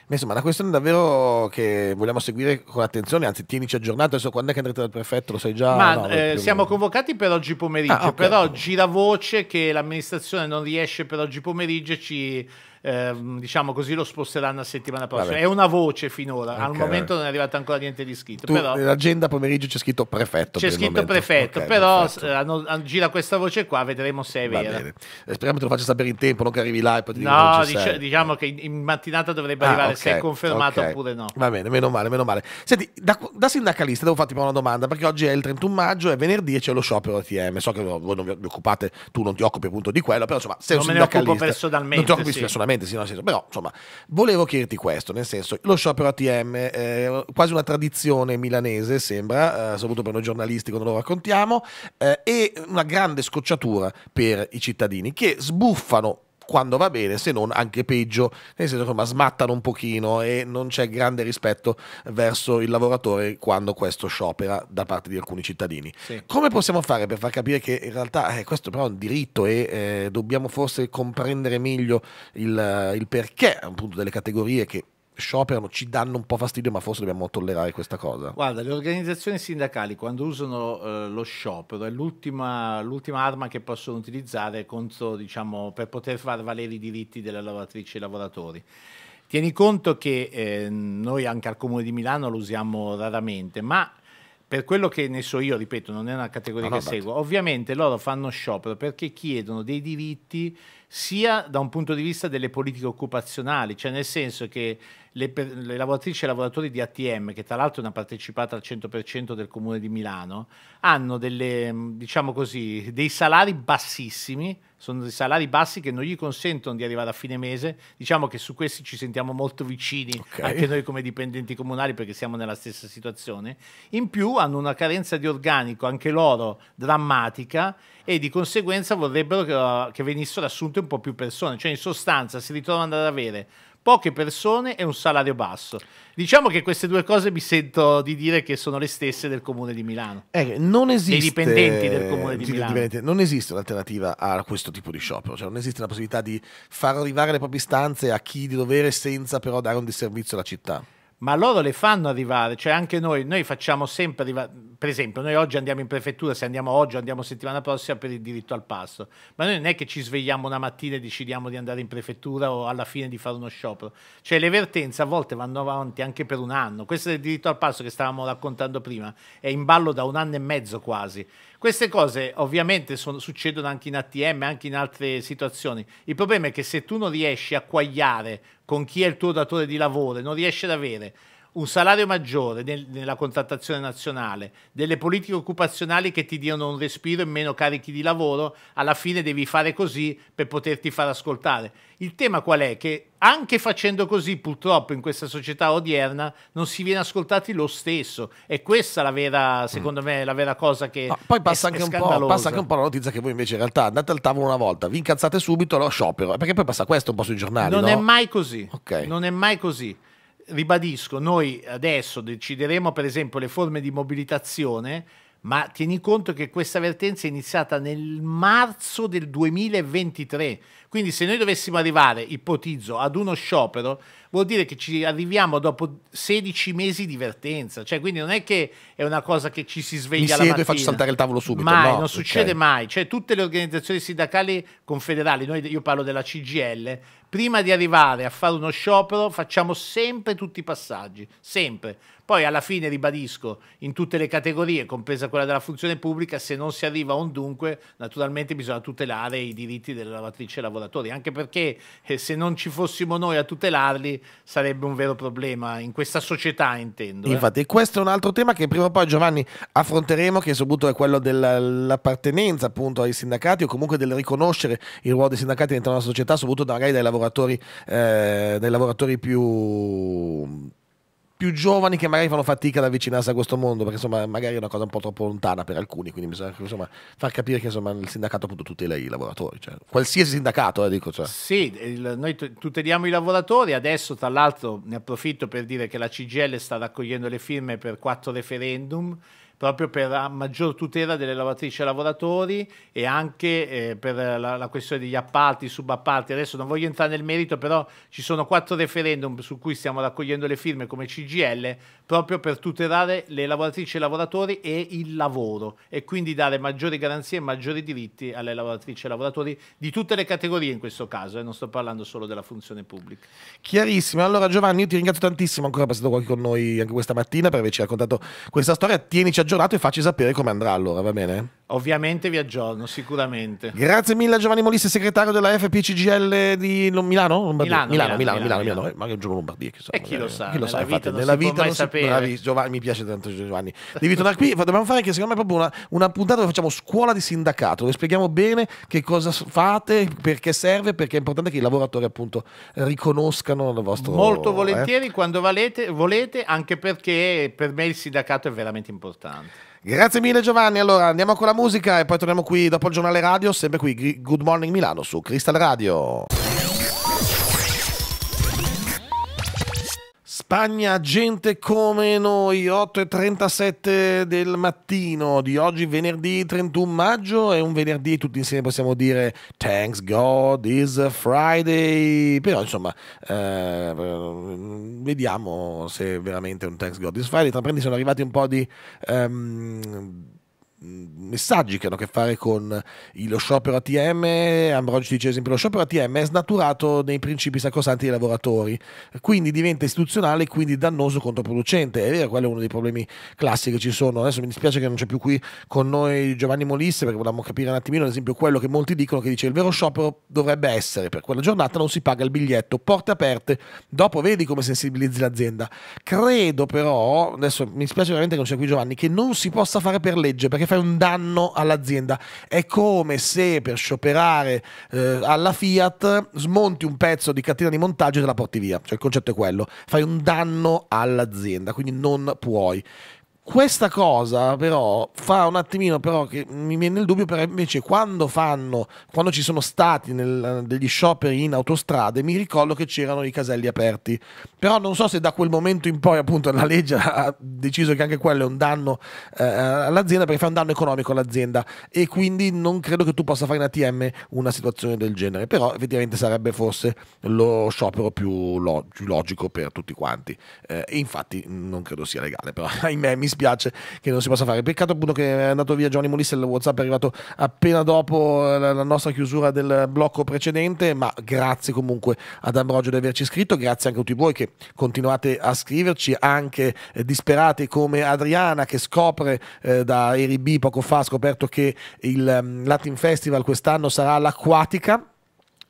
Insomma, una questione davvero che vogliamo seguire con attenzione, anzi tienici aggiornato, adesso quando è che andrete dal prefetto lo sai già? Ma, no, eh, siamo convocati per oggi pomeriggio, ah, okay. però gira voce che l'amministrazione non riesce per oggi pomeriggio e ci Ehm, diciamo così, lo sposteranno la settimana prossima. Vabbè. È una voce finora, okay, al momento vabbè. non è arrivato ancora niente di scritto. Tu, però... Nell'agenda pomeriggio c'è scritto prefetto. C'è scritto prefetto, okay, però hanno, ah, gira questa voce qua, vedremo se è Va vera. Eh, speriamo te lo faccia sapere in tempo, non che arrivi là e poi ti No, dic diciamo che in mattinata dovrebbe ah, arrivare okay, se è confermato oppure no. Va bene, meno male, meno male. Senti, da, da sindacalista devo farti una domanda, perché oggi è il 31 maggio, è venerdì e c'è lo sciopero ATM. So che voi non vi occupate, tu non ti occupi appunto di quello, però insomma, se non un me ne occupo personalmente. Non ti occupi sì. personalmente assolutamente sì, no, senso, però insomma, volevo chiederti questo, nel senso, lo sciopero ATM, eh, quasi una tradizione milanese sembra, eh, soprattutto per noi giornalisti quando lo raccontiamo, eh, e una grande scocciatura per i cittadini che sbuffano quando va bene, se non anche peggio, nel senso che smattano un pochino e non c'è grande rispetto verso il lavoratore quando questo sciopera da parte di alcuni cittadini. Sì. Come possiamo fare per far capire che in realtà eh, questo però è un diritto e eh, dobbiamo forse comprendere meglio il, il perché appunto delle categorie che scioperano, ci danno un po' fastidio, ma forse dobbiamo tollerare questa cosa. Guarda, le organizzazioni sindacali quando usano eh, lo sciopero è l'ultima, arma che possono utilizzare contro, diciamo, per poter far valere i diritti delle lavoratrici e lavoratori. Tieni conto che eh, noi anche al Comune di Milano lo usiamo raramente, ma per quello che ne so io, ripeto, non è una categoria no, che no, seguo, ovviamente loro fanno sciopero perché chiedono dei diritti sia da un punto di vista delle politiche occupazionali, cioè nel senso che le, le lavoratrici e lavoratori di ATM, che tra l'altro è una partecipata al 100% del comune di Milano, hanno delle, diciamo così, dei salari bassissimi sono dei salari bassi che non gli consentono di arrivare a fine mese. Diciamo che su questi ci sentiamo molto vicini okay. anche noi come dipendenti comunali perché siamo nella stessa situazione. In più hanno una carenza di organico, anche loro drammatica, e di conseguenza vorrebbero che, eh, che venissero assunte un po' più persone. Cioè in sostanza si ritrovano ad avere poche persone e un salario basso. Diciamo che queste due cose mi sento di dire che sono le stesse del comune di Milano. Eh, non esiste, dei dipendenti del comune di Milano. Non esiste un'alternativa a questo tipo di sciopero, cioè non esiste la possibilità di far arrivare le proprie stanze a chi di dovere senza però dare un disservizio alla città ma loro le fanno arrivare, cioè anche noi, noi facciamo sempre arrivare, per esempio noi oggi andiamo in prefettura, se andiamo oggi andiamo settimana prossima per il diritto al passo, ma noi non è che ci svegliamo una mattina e decidiamo di andare in prefettura o alla fine di fare uno sciopero, cioè le vertenze a volte vanno avanti anche per un anno, questo del diritto al passo che stavamo raccontando prima è in ballo da un anno e mezzo quasi, queste cose ovviamente sono, succedono anche in ATM, anche in altre situazioni. Il problema è che se tu non riesci a quagliare con chi è il tuo datore di lavoro, non riesci ad avere un salario maggiore nel, nella contrattazione nazionale, delle politiche occupazionali che ti diano un respiro e meno carichi di lavoro, alla fine devi fare così per poterti far ascoltare. Il tema qual è? Che anche facendo così, purtroppo in questa società odierna non si viene ascoltati lo stesso. E questa è la vera, secondo mm. me, la vera cosa che Ma poi passa, è, anche è un po', passa anche un po' la notizia che voi invece in realtà andate al tavolo una volta, vi incazzate subito, lo sciopero. Eh, perché poi passa questo un po' sui giornali. Non no? è mai così. Okay. Non è mai così ribadisco, noi adesso decideremo per esempio le forme di mobilitazione, ma tieni conto che questa vertenza è iniziata nel marzo del 2023, quindi se noi dovessimo arrivare, ipotizzo, ad uno sciopero, vuol dire che ci arriviamo dopo 16 mesi di vertenza, cioè quindi non è che è una cosa che ci si sveglia Mi la mattina. e faccio saltare il tavolo subito. Mai, no, non okay. succede mai, cioè tutte le organizzazioni sindacali confederali, noi, io parlo della CGL, prima di arrivare a fare uno sciopero facciamo sempre tutti i passaggi, sempre. Poi alla fine, ribadisco, in tutte le categorie, compresa quella della funzione pubblica, se non si arriva a un dunque, naturalmente bisogna tutelare i diritti delle lavoratrici e lavoratori, anche perché eh, se non ci fossimo noi a tutelarli sarebbe un vero problema in questa società, intendo. Eh? Infatti, questo è un altro tema che prima o poi Giovanni affronteremo, che soprattutto è quello dell'appartenenza appunto ai sindacati o comunque del riconoscere il ruolo dei sindacati all'interno della società, soprattutto magari dai lavoratori, eh, dai lavoratori più più giovani che magari fanno fatica ad avvicinarsi a questo mondo, perché insomma magari è una cosa un po' troppo lontana per alcuni, quindi bisogna insomma, far capire che insomma, il sindacato appunto tutela i lavoratori, cioè, qualsiasi sindacato, eh, dico. Cioè. Sì, il, noi tuteliamo i lavoratori, adesso tra l'altro ne approfitto per dire che la CGL sta raccogliendo le firme per quattro referendum proprio per maggior tutela delle lavoratrici e lavoratori e anche eh, per la, la, questione degli appalti, subappalti. Adesso non voglio entrare nel merito, però ci sono quattro referendum su cui stiamo raccogliendo le firme come CGL proprio per tutelare le lavoratrici e i lavoratori e il lavoro e quindi dare maggiori garanzie e maggiori diritti alle lavoratrici e ai lavoratori di tutte le categorie in questo caso, e eh, non sto parlando solo della funzione pubblica. Chiarissimo, allora Giovanni io ti ringrazio tantissimo ancora per essere stato qui con noi anche questa mattina per averci raccontato questa storia, tienici aggiornato e facci sapere come andrà allora, va bene? Ovviamente vi aggiorno, sicuramente. Grazie mille a Giovanni Molisse, segretario della FPCGL di Milano? Lombardia? Milano, Milano, Milano, Milano, Milano, Milano, Milano. Eh, ma che giorno Lombardia, chissà. E eh, chi lo sa, chi lo sa, vita nella si vita non si può mai si... Giovanni, mi piace tanto Giovanni. Di Vito qui dobbiamo fare che secondo me è proprio una, una puntata dove facciamo scuola di sindacato, dove spieghiamo bene che cosa fate, perché serve, perché è importante che i lavoratori appunto riconoscano il vostro Molto volentieri eh? quando valete, volete, anche perché per me il sindacato è veramente importante. Grazie mille Giovanni, allora andiamo con la musica e poi torniamo qui dopo il giornale radio, sempre qui Good Morning Milano su Crystal Radio. Spagna, gente come noi, 8.37 del mattino di oggi, venerdì 31 maggio, è un venerdì, tutti insieme possiamo dire Thanks God is Friday, però insomma eh, vediamo se veramente un Thanks God is Friday, tra prendi sono arrivati un po' di... Um, Mm, messaggi che hanno a che fare con lo sciopero ATM. Ambrogio dice esempio lo sciopero ATM è snaturato nei principi sacrosanti dei lavoratori, quindi diventa istituzionale, e quindi dannoso, controproducente. È vero, quello è uno dei problemi classici che ci sono. Adesso mi dispiace che non c'è più qui con noi Giovanni Molisse perché volevamo capire un attimino ad esempio quello che molti dicono che dice il vero sciopero dovrebbe essere per quella giornata non si paga il biglietto, porte aperte, dopo vedi come sensibilizzi l'azienda. Credo però, adesso mi dispiace veramente che non c'è qui Giovanni, che non si possa fare per legge perché che fai un danno all'azienda. È come se per scioperare eh, alla Fiat smonti un pezzo di catena di montaggio e te la porti via. Cioè il concetto è quello, fai un danno all'azienda, quindi non puoi. Questa cosa però fa un attimino però che mi viene il dubbio, però invece quando fanno, quando ci sono stati nel, degli scioperi in autostrade, mi ricordo che c'erano i caselli aperti. Però non so se da quel momento in poi appunto la legge ha deciso che anche quello è un danno eh, all'azienda perché fa un danno economico all'azienda e quindi non credo che tu possa fare in ATM una situazione del genere, però effettivamente sarebbe forse lo sciopero più, log più logico per tutti quanti. Eh, e infatti non credo sia legale, però ahimè mi dispiace che non si possa fare. Peccato appunto che è andato via Johnny Molisse, il WhatsApp è arrivato appena dopo eh, la nostra chiusura del blocco precedente, ma grazie comunque ad Ambrogio di averci scritto, grazie anche a tutti voi che continuate a scriverci, anche eh, disperati come Adriana che scopre eh, da Eri B poco fa, ha scoperto che il um, Latin Festival quest'anno sarà all'acquatica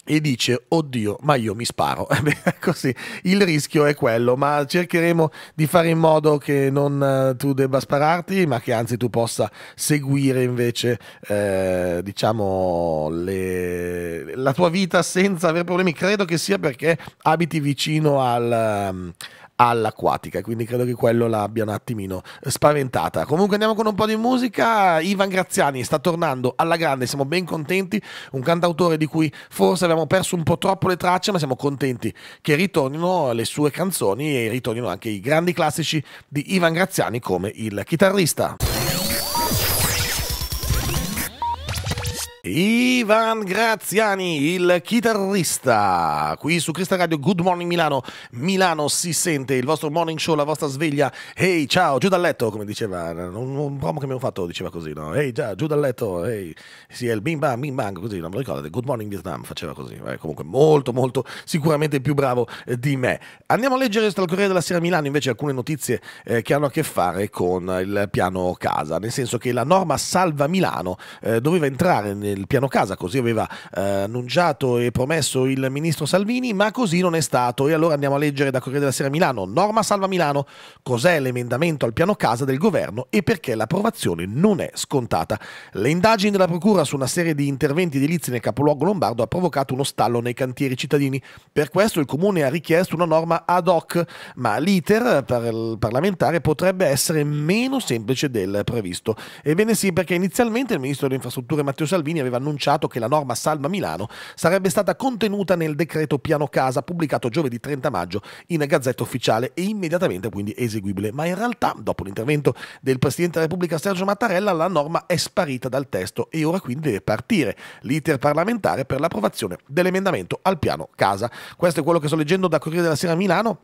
e dice oddio ma io mi sparo così il rischio è quello ma cercheremo di fare in modo che non eh, tu debba spararti ma che anzi tu possa seguire invece eh, diciamo le... la tua vita senza avere problemi credo che sia perché abiti vicino al ehm, all'acquatica, quindi credo che quello l'abbia un attimino spaventata. Comunque andiamo con un po' di musica, Ivan Graziani sta tornando alla grande, siamo ben contenti, un cantautore di cui forse abbiamo perso un po' troppo le tracce, ma siamo contenti che ritornino le sue canzoni e ritornino anche i grandi classici di Ivan Graziani come il chitarrista. Ivan Graziani, il chitarrista, qui su Crista Radio Good Morning Milano. Milano si sente il vostro morning show, la vostra sveglia. Ehi, hey, ciao, giù dal letto, come diceva un, un promo che abbiamo fatto, diceva così, no? Ehi, hey, già, giù dal letto, ehi, hey. sì, è il bim bam, bim bang, così, non me lo ricordate. Good Morning Vietnam faceva così, eh, comunque molto, molto, sicuramente più bravo eh, di me. Andiamo a leggere dal Corriere della Sera Milano invece alcune notizie eh, che hanno a che fare con il piano casa, nel senso che la norma Salva Milano eh, doveva entrare nel del piano casa, così aveva eh, annunciato e promesso il ministro Salvini, ma così non è stato. E allora andiamo a leggere da Corriere della Sera Milano, norma salva Milano, cos'è l'emendamento al piano casa del governo e perché l'approvazione non è scontata. Le indagini della Procura su una serie di interventi edilizi nel capoluogo lombardo ha provocato uno stallo nei cantieri cittadini. Per questo il Comune ha richiesto una norma ad hoc, ma l'iter per il parlamentare potrebbe essere meno semplice del previsto. Ebbene sì, perché inizialmente il ministro delle infrastrutture Matteo Salvini aveva aveva annunciato che la norma Salma Milano sarebbe stata contenuta nel decreto Piano Casa pubblicato giovedì 30 maggio in Gazzetta Ufficiale e immediatamente quindi eseguibile. Ma in realtà, dopo l'intervento del Presidente della Repubblica Sergio Mattarella, la norma è sparita dal testo e ora quindi deve partire l'iter parlamentare per l'approvazione dell'emendamento al Piano Casa. Questo è quello che sto leggendo da Corriere della Sera a Milano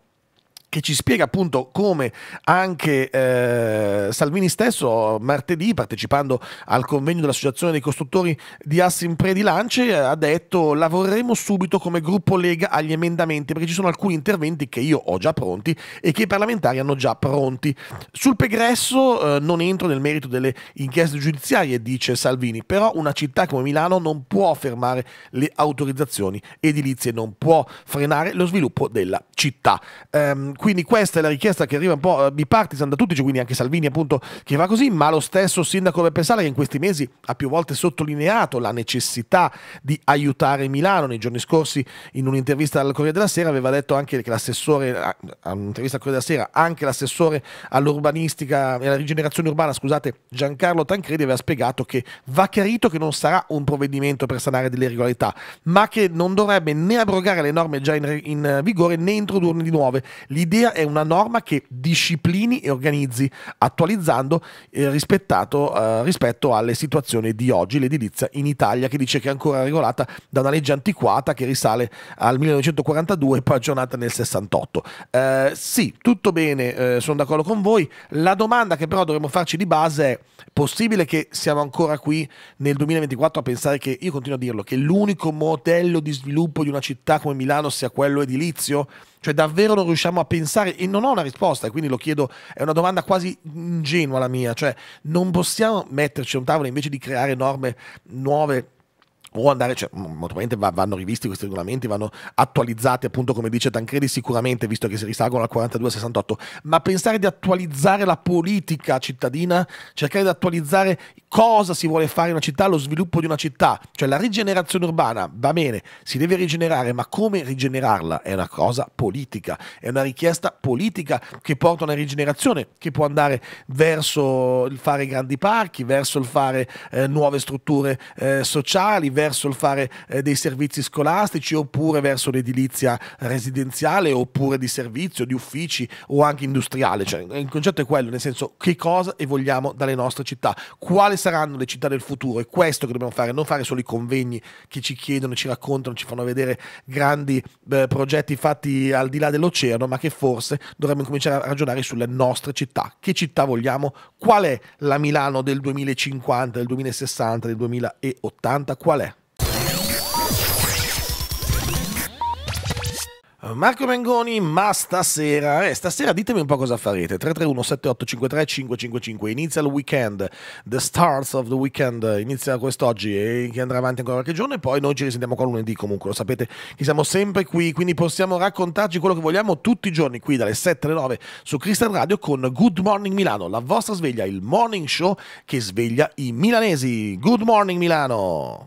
che ci spiega appunto come anche eh, Salvini stesso martedì partecipando al convegno dell'Associazione dei costruttori di Assimpre di Lance ha detto lavoreremo subito come gruppo Lega agli emendamenti perché ci sono alcuni interventi che io ho già pronti e che i parlamentari hanno già pronti. Sul pregresso eh, non entro nel merito delle inchieste giudiziarie dice Salvini, però una città come Milano non può fermare le autorizzazioni edilizie, non può frenare lo sviluppo della città. Um, quindi questa è la richiesta che arriva un po' eh, bipartisan da tutti, cioè quindi anche Salvini appunto che va così, ma lo stesso sindaco Beppe Sala che in questi mesi ha più volte sottolineato la necessità di aiutare Milano. Nei giorni scorsi in un'intervista al Corriere della Sera aveva detto anche che l'assessore, all'intervista al Corriere della Sera, anche l'assessore all'urbanistica e alla rigenerazione urbana, scusate, Giancarlo Tancredi aveva spiegato che va chiarito che non sarà un provvedimento per sanare delle irregolarità, ma che non dovrebbe né abrogare le norme già in, in vigore né introdurne di nuove. L'idea l'idea è una norma che disciplini e organizzi attualizzando eh, rispetto, eh, rispetto alle situazioni di oggi l'edilizia in Italia che dice che è ancora regolata da una legge antiquata che risale al 1942 e poi aggiornata nel 68. Eh, sì, tutto bene, eh, sono d'accordo con voi. La domanda che però dovremmo farci di base è possibile che siamo ancora qui nel 2024 a pensare che, io continuo a dirlo, che l'unico modello di sviluppo di una città come Milano sia quello edilizio? Cioè davvero non riusciamo a pensare pensare, e non ho una risposta, e quindi lo chiedo, è una domanda quasi ingenua la mia, cioè non possiamo metterci a un tavolo invece di creare norme nuove o andare, cioè, molto probabilmente vanno rivisti questi regolamenti, vanno attualizzati, appunto, come dice Tancredi, sicuramente, visto che si risalgono al 42-68, ma pensare di attualizzare la politica cittadina, cercare di attualizzare cosa si vuole fare in una città, lo sviluppo di una città, cioè la rigenerazione urbana, va bene, si deve rigenerare, ma come rigenerarla è una cosa politica, è una richiesta politica che porta a una rigenerazione, che può andare verso il fare grandi parchi, verso il fare eh, nuove strutture eh, sociali, verso il fare eh, dei servizi scolastici oppure verso l'edilizia residenziale oppure di servizio, di uffici o anche industriale. Cioè, il concetto è quello, nel senso che cosa vogliamo dalle nostre città, quali saranno le città del futuro. È questo che dobbiamo fare, non fare solo i convegni che ci chiedono, ci raccontano, ci fanno vedere grandi eh, progetti fatti al di là dell'oceano, ma che forse dovremmo cominciare a ragionare sulle nostre città. Che città vogliamo? Qual è la Milano del 2050, del 2060, del 2080? Qual è? Marco Mengoni, ma stasera, eh, stasera ditemi un po' cosa farete. 331-7853-555. Inizia il weekend, the starts of the weekend eh, inizia quest'oggi e che andrà avanti ancora qualche giorno. E poi noi ci risentiamo qua lunedì comunque. Lo sapete che siamo sempre qui, quindi possiamo raccontarci quello che vogliamo tutti i giorni qui dalle 7 alle 9 su Cristian Radio con Good Morning Milano, la vostra sveglia, il morning show che sveglia i milanesi. Good Morning Milano!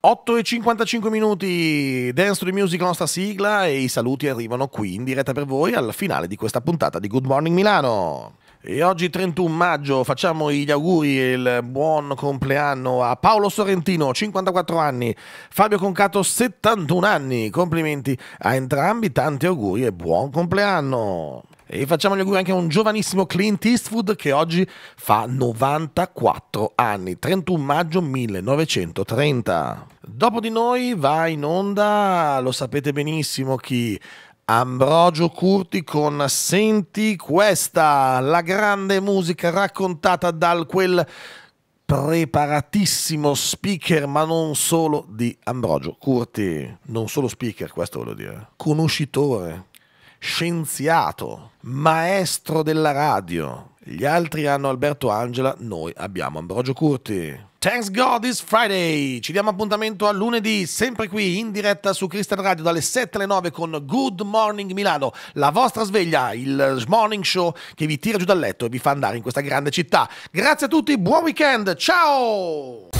8 e 55 minuti, Dance to the Music, nostra sigla e i saluti arrivano qui in diretta per voi al finale di questa puntata di Good Morning Milano. E oggi 31 maggio facciamo gli auguri e il buon compleanno a Paolo Sorrentino, 54 anni, Fabio Concato, 71 anni. Complimenti a entrambi, tanti auguri e buon compleanno. E facciamo gli auguri anche a un giovanissimo Clint Eastwood che oggi fa 94 anni, 31 maggio 1930. Dopo di noi va in onda, lo sapete benissimo chi, Ambrogio Curti con Senti questa, la grande musica raccontata da quel preparatissimo speaker, ma non solo di Ambrogio Curti, non solo speaker, questo voglio dire, conoscitore, scienziato, maestro della radio. Gli altri hanno Alberto Angela, noi abbiamo Ambrogio Curti. Thanks God it's Friday! Ci diamo appuntamento a lunedì, sempre qui in diretta su Cristian Radio dalle 7 alle 9 con Good Morning Milano, la vostra sveglia, il morning show che vi tira giù dal letto e vi fa andare in questa grande città. Grazie a tutti, buon weekend, ciao!